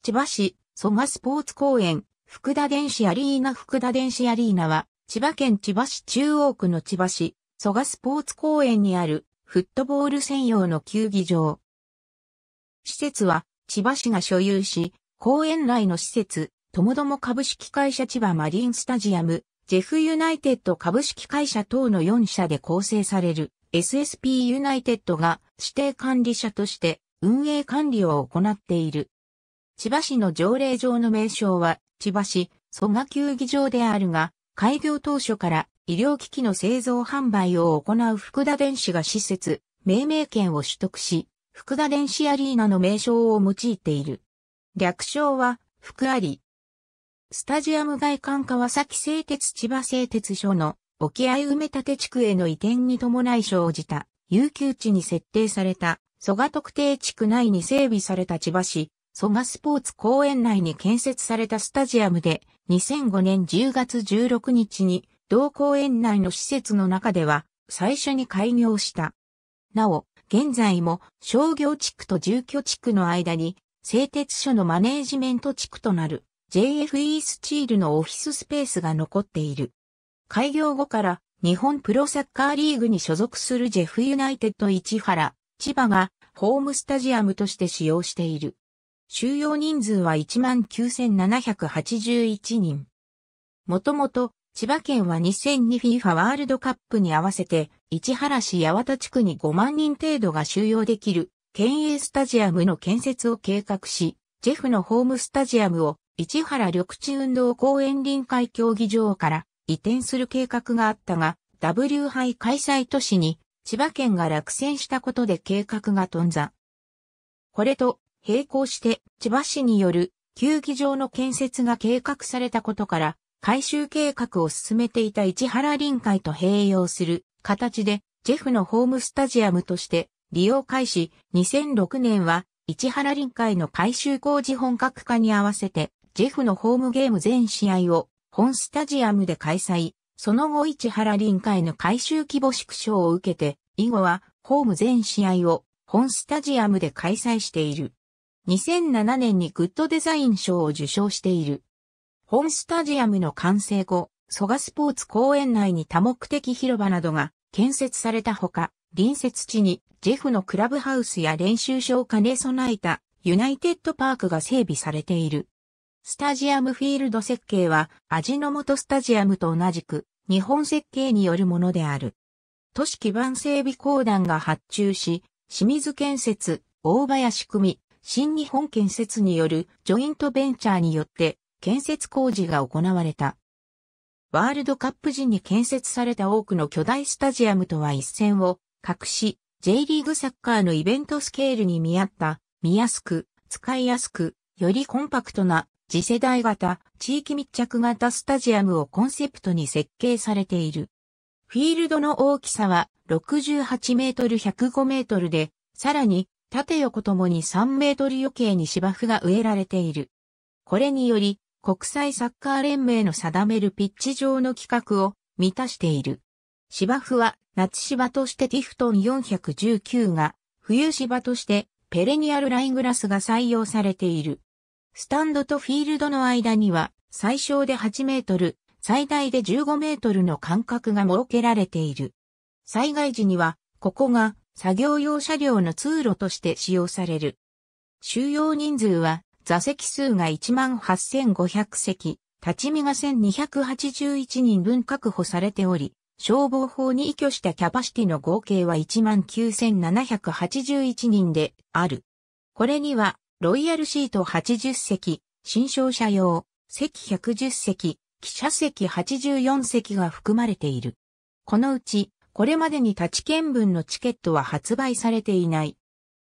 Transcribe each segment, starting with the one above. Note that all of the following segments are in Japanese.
千葉市、蘇我スポーツ公園、福田電子アリーナ福田電子アリーナは、千葉県千葉市中央区の千葉市、蘇我スポーツ公園にある、フットボール専用の球技場。施設は、千葉市が所有し、公園内の施設、ともども株式会社千葉マリンスタジアム、ジェフユナイテッド株式会社等の4社で構成される SSP ユナイテッドが指定管理者として運営管理を行っている。千葉市の条例上の名称は、千葉市、蘇我球技場であるが、開業当初から医療機器の製造販売を行う福田電子が施設、命名権を取得し、福田電子アリーナの名称を用いている。略称は、福アリ。スタジアム外観川崎製鉄千葉製鉄所の沖合埋め立て地区への移転に伴い生じた、有給地に設定された、蘇我特定地区内に整備された千葉市、蘇我スポーツ公園内に建設されたスタジアムで2005年10月16日に同公園内の施設の中では最初に開業した。なお、現在も商業地区と住居地区の間に製鉄所のマネージメント地区となる JFE スチールのオフィススペースが残っている。開業後から日本プロサッカーリーグに所属するジェフユナイテッド市原、千葉がホームスタジアムとして使用している。収容人数は19,781人。もともと、千葉県は 2002FIFA ワールドカップに合わせて、市原市八幡地区に5万人程度が収容できる、県営スタジアムの建設を計画し、ジェフのホームスタジアムを市原緑地運動公園臨海競技場から移転する計画があったが、W 杯開催都市に千葉県が落選したことで計画が頓挫。これと並行して千葉市による球技場の建設が計画されたことから、改修計画を進めていた市原臨海と併用する形で、ジェフのホームスタジアムとして利用開始、2006年は市原臨海の改修工事本格化に合わせて、ジェフのホームゲーム全試合を本スタジアムで開催。その後市原臨海の改修規模縮小を受けて、以後はホーム全試合を本スタジアムで開催している。2007年にグッドデザイン賞を受賞している。本スタジアムの完成後、蘇我スポーツ公園内に多目的広場などが建設されたほか、隣接地にジェフのクラブハウスや練習所を兼ね備えたユナイテッドパークが整備されている。スタジアムフィールド設計は味の素スタジアムと同じく日本設計によるものである。都市基盤整備公団が発注し、清水建設、大林組、新日本建設によるジョイントベンチャーによって建設工事が行われた。ワールドカップ時に建設された多くの巨大スタジアムとは一線を隠し、J リーグサッカーのイベントスケールに見合った、見やすく、使いやすく、よりコンパクトな次世代型、地域密着型スタジアムをコンセプトに設計されている。フィールドの大きさは68メートル105メートルで、さらに縦横ともに3メートル余計に芝生が植えられている。これにより、国際サッカー連盟の定めるピッチ上の規格を満たしている。芝生は夏芝としてティフトン419が、冬芝としてペレニアルライングラスが採用されている。スタンドとフィールドの間には最小で8メートル、最大で15メートルの間隔が設けられている。災害時には、ここが作業用車両の通路として使用される。収容人数は座席数が18,500席、立ち見が1281人分確保されており、消防法に依拠したキャパシティの合計は19,781人である。これには、ロイヤルシート80席、新商社用、席110席、記者席84席が含まれている。このうち、これまでに立ち見分のチケットは発売されていない。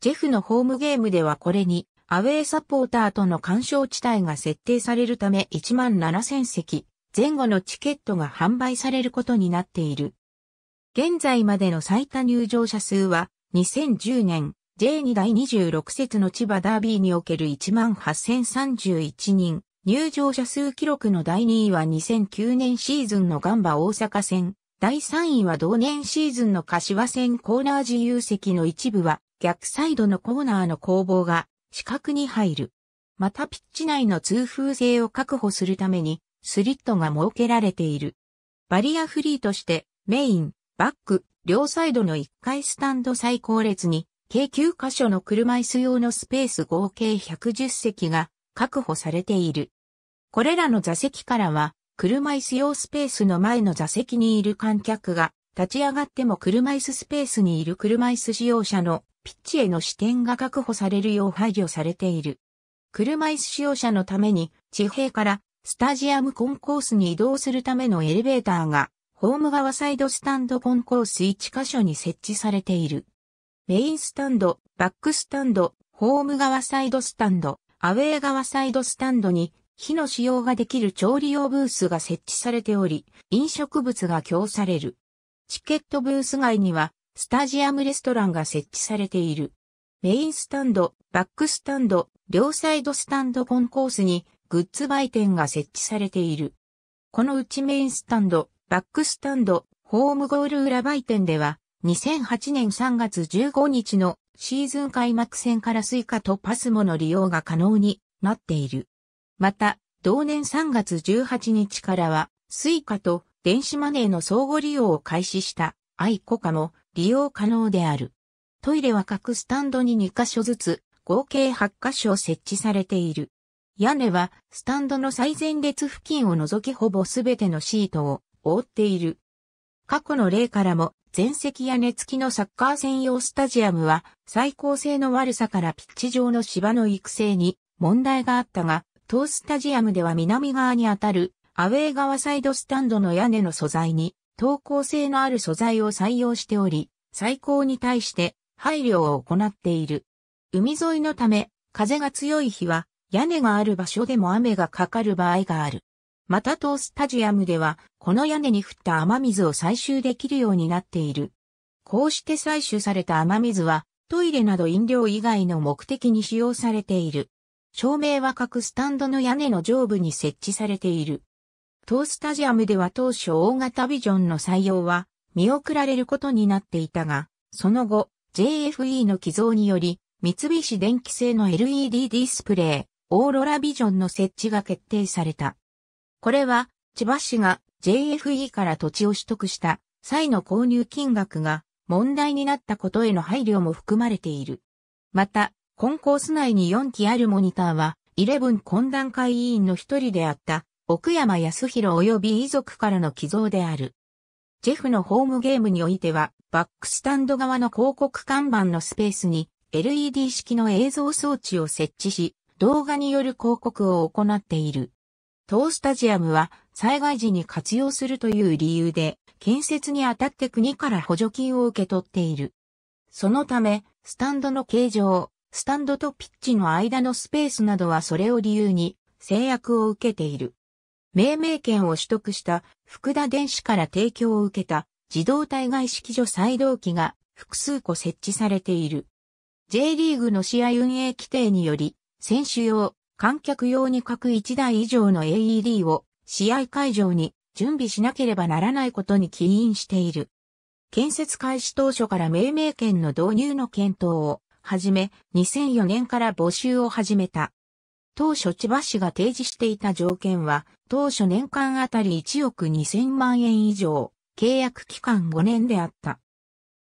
ジェフのホームゲームではこれに、アウェーサポーターとの干渉地帯が設定されるため1万7000席前後のチケットが販売されることになっている。現在までの最多入場者数は2010年 J2 第26節の千葉ダービーにおける18,031人。入場者数記録の第2位は2009年シーズンのガンバ大阪戦第3位は同年シーズンの柏戦コーナー自由席の一部は逆サイドのコーナーの攻防が四角に入る。またピッチ内の通風性を確保するためにスリットが設けられている。バリアフリーとしてメイン、バック、両サイドの1階スタンド最高列に計9箇所の車椅子用のスペース合計110席が確保されている。これらの座席からは車椅子用スペースの前の座席にいる観客が、立ち上がっても車椅子スペースにいる車椅子使用者のピッチへの視点が確保されるよう配慮されている。車椅子使用者のために、地平からスタジアムコンコースに移動するためのエレベーターが、ホーム側サイドスタンドコンコース1箇所に設置されている。メインスタンド、バックスタンド、ホーム側サイドスタンド、アウェー側サイドスタンドに火の使用ができる調理用ブースが設置されており、飲食物が供される。チケットブース外には、スタジアムレストランが設置されている。メインスタンド、バックスタンド、両サイドスタンドコンコースにグッズ売店が設置されている。このうちメインスタンド、バックスタンド、ホームゴール裏売店では、2008年3月15日のシーズン開幕戦からスイカとパスモの利用が可能になっている。また、同年3月18日からは、スイカと電子マネーの相互利用を開始したアイコカも利用可能である。トイレは各スタンドに2カ所ずつ、合計8カ所設置されている。屋根はスタンドの最前列付近を除きほぼすべてのシートを覆っている。過去の例からも全席屋根付きのサッカー専用スタジアムは最高性の悪さからピッチ上の芝の育成に問題があったが、当スタジアムでは南側にあたるアウェー側サイドスタンドの屋根の素材に投稿性のある素材を採用しており、最高に対して配慮を行っている。海沿いのため、風が強い日は、屋根がある場所でも雨がかかる場合がある。また当スタジアムでは、この屋根に降った雨水を採集できるようになっている。こうして採取された雨水は、トイレなど飲料以外の目的に使用されている。照明は各スタンドの屋根の上部に設置されている。当スタジアムでは当初大型ビジョンの採用は見送られることになっていたが、その後 JFE の寄贈により三菱電機製の LED ディスプレイオーロラビジョンの設置が決定された。これは千葉市が JFE から土地を取得した際の購入金額が問題になったことへの配慮も含まれている。また、コンコース内に4機あるモニターは、イレブン懇談会委員の一人であった、奥山康弘及び遺族からの寄贈である。ジェフのホームゲームにおいては、バックスタンド側の広告看板のスペースに LED 式の映像装置を設置し、動画による広告を行っている。当スタジアムは災害時に活用するという理由で、建設にあたって国から補助金を受け取っている。そのため、スタンドの形状、スタンドとピッチの間のスペースなどはそれを理由に制約を受けている。命名権を取得した福田電子から提供を受けた自動体外式所再動機が複数個設置されている。J リーグの試合運営規定により、選手用、観客用に各1台以上の AED を試合会場に準備しなければならないことに起因している。建設開始当初から命名権の導入の検討をはじめ、2004年から募集を始めた。当初千葉市が提示していた条件は、当初年間あたり1億2000万円以上、契約期間5年であった。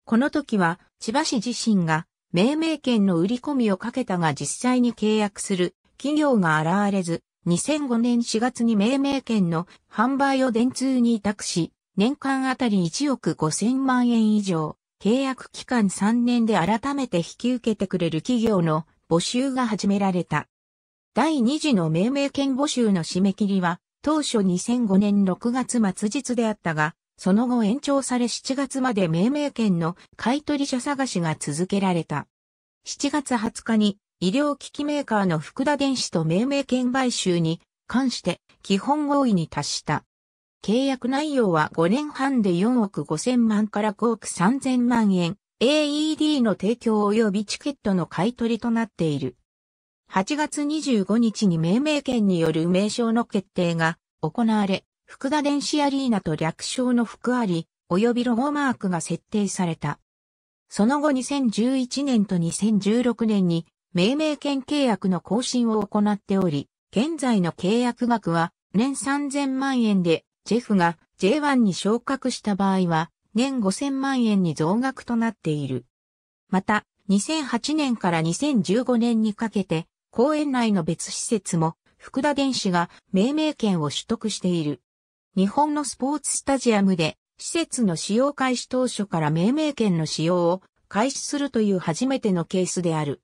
この時は、千葉市自身が、命名権の売り込みをかけたが実際に契約する企業が現れず、2005年4月に命名権の販売を電通に委託し、年間あたり1億5000万円以上、契約期間3年で改めて引き受けてくれる企業の募集が始められた。第2次の命名権募集の締め切りは当初2005年6月末日であったが、その後延長され7月まで命名権の買取者探しが続けられた。7月20日に医療機器メーカーの福田電子と命名権買収に関して基本合意に達した。契約内容は5年半で4億5千万から5億3千万円、AED の提供及びチケットの買取となっている。8月25日に命名権による名称の決定が行われ、福田電子アリーナと略称の福あり、及びロゴマークが設定された。その後2011年と2016年に命名権契約の更新を行っており、現在の契約額は年3000万円でジェフが J1 に昇格した場合は、年5000万円に増額となっている。また、2008年から2015年にかけて、公園内の別施設も、福田電子が命名権を取得している。日本のスポーツスタジアムで、施設の使用開始当初から命名権の使用を開始するという初めてのケースである。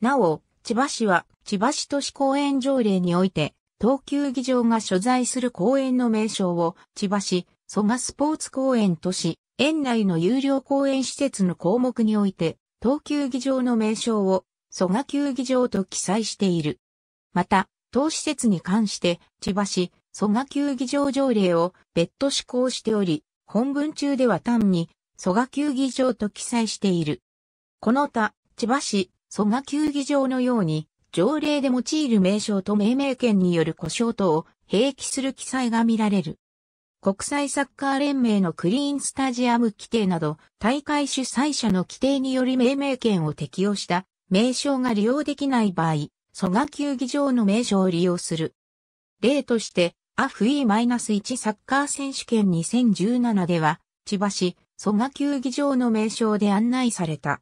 なお、千葉市は千葉市都市公園条例において、東急議場が所在する公園の名称を、千葉市、蘇我スポーツ公園とし、園内の有料公園施設の項目において、東急議場の名称を、蘇我球技場と記載している。また、当施設に関して、千葉市、蘇我球技場条例を別途施行しており、本文中では単に、蘇我球技場と記載している。この他、千葉市、蘇我球技場のように、条例で用いる名称と命名権による故障等を併記する記載が見られる。国際サッカー連盟のクリーンスタジアム規定など、大会主催者の規定により命名権を適用した名称が利用できない場合、蘇我球技場の名称を利用する。例として、アフ E-1 サッカー選手権2017では、千葉市蘇我球技場の名称で案内された。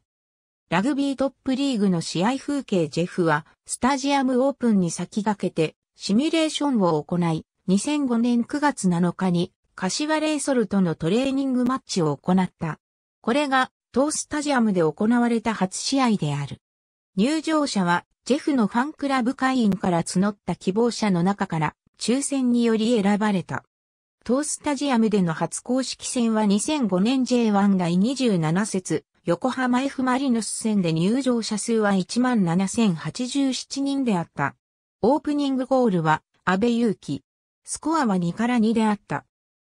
ラグビートップリーグの試合風景ジェフは、スタジアムオープンに先駆けて、シミュレーションを行い、2005年9月7日に、柏レイソルとのトレーニングマッチを行った。これが、当スタジアムで行われた初試合である。入場者は、ジェフのファンクラブ会員から募った希望者の中から、抽選により選ばれた。当スタジアムでの初公式戦は2005年 J1 第27節、横浜 F・ マリノス戦で入場者数は17,087人であった。オープニングゴールは安倍祐希。スコアは2から2であった。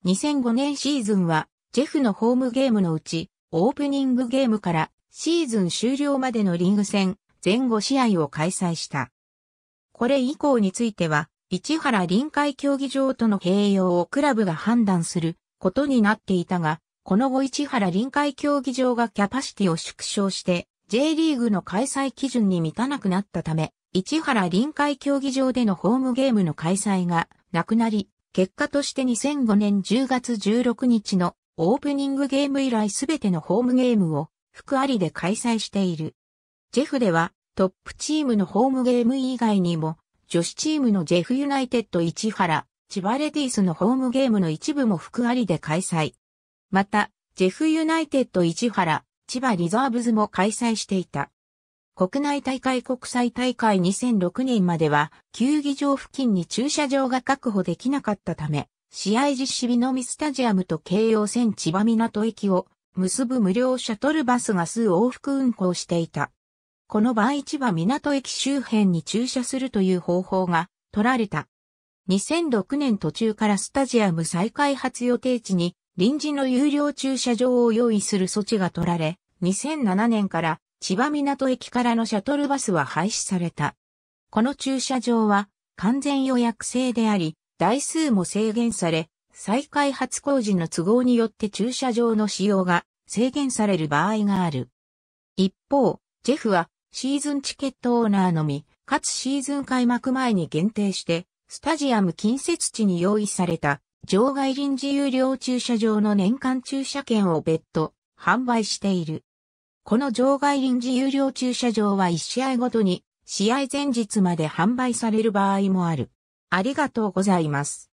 2005年シーズンは、ジェフのホームゲームのうち、オープニングゲームからシーズン終了までのリング戦、前後試合を開催した。これ以降については、市原臨海競技場との併用をクラブが判断することになっていたが、この後市原臨海競技場がキャパシティを縮小して、J リーグの開催基準に満たなくなったため、市原臨海競技場でのホームゲームの開催がなくなり、結果として2005年10月16日のオープニングゲーム以来すべてのホームゲームを福ありで開催している。ジェフではトップチームのホームゲーム以外にも女子チームのジェフユナイテッド市原、千葉レディースのホームゲームの一部も福ありで開催また、ジェフユナイテッド市原、千葉リザーブズも開催していた。国内大会国際大会2006年までは、球技場付近に駐車場が確保できなかったため、試合実施日のみスタジアムと京葉線千葉港駅を結ぶ無料シャトルバスが数往復運行していた。この場合千葉港駅周辺に駐車するという方法が取られた。2006年途中からスタジアム再開発予定地に臨時の有料駐車場を用意する措置が取られ、2007年から千葉港駅からのシャトルバスは廃止された。この駐車場は完全予約制であり、台数も制限され、再開発工事の都合によって駐車場の使用が制限される場合がある。一方、ジェフはシーズンチケットオーナーのみ、かつシーズン開幕前に限定して、スタジアム近接地に用意された場外臨時有料駐車場の年間駐車券を別途販売している。この場外臨時有料駐車場は1試合ごとに試合前日まで販売される場合もある。ありがとうございます。